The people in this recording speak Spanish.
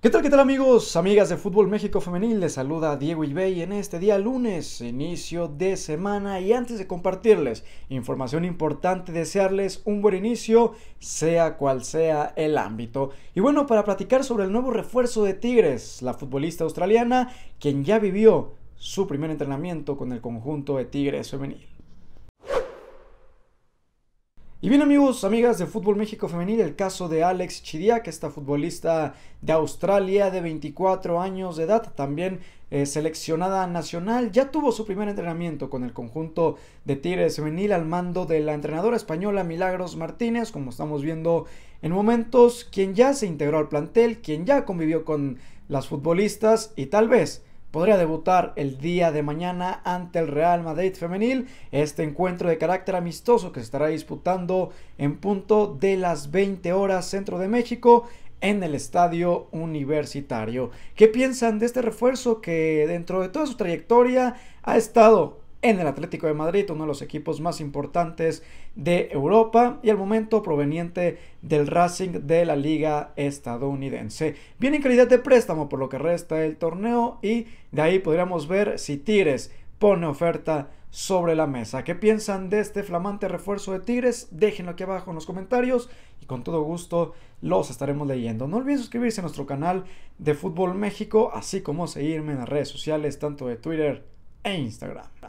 ¿Qué tal, qué tal amigos, amigas de Fútbol México Femenil? Les saluda Diego Ibey en este día lunes, inicio de semana y antes de compartirles información importante, desearles un buen inicio, sea cual sea el ámbito. Y bueno, para platicar sobre el nuevo refuerzo de Tigres, la futbolista australiana, quien ya vivió su primer entrenamiento con el conjunto de Tigres Femenil. Y bien amigos, amigas de Fútbol México Femenil, el caso de Alex que esta futbolista de Australia de 24 años de edad, también eh, seleccionada nacional, ya tuvo su primer entrenamiento con el conjunto de Tigres Femenil al mando de la entrenadora española Milagros Martínez, como estamos viendo en momentos, quien ya se integró al plantel, quien ya convivió con las futbolistas y tal vez podría debutar el día de mañana ante el Real Madrid femenil, este encuentro de carácter amistoso que se estará disputando en punto de las 20 horas centro de México en el estadio universitario. ¿Qué piensan de este refuerzo que dentro de toda su trayectoria ha estado en el Atlético de Madrid, uno de los equipos más importantes de Europa y al momento proveniente del Racing de la Liga Estadounidense. Viene en calidad de préstamo por lo que resta del torneo y de ahí podríamos ver si Tigres pone oferta sobre la mesa. ¿Qué piensan de este flamante refuerzo de Tigres? Déjenlo aquí abajo en los comentarios y con todo gusto los estaremos leyendo. No olviden suscribirse a nuestro canal de Fútbol México, así como seguirme en las redes sociales, tanto de Twitter e Instagram.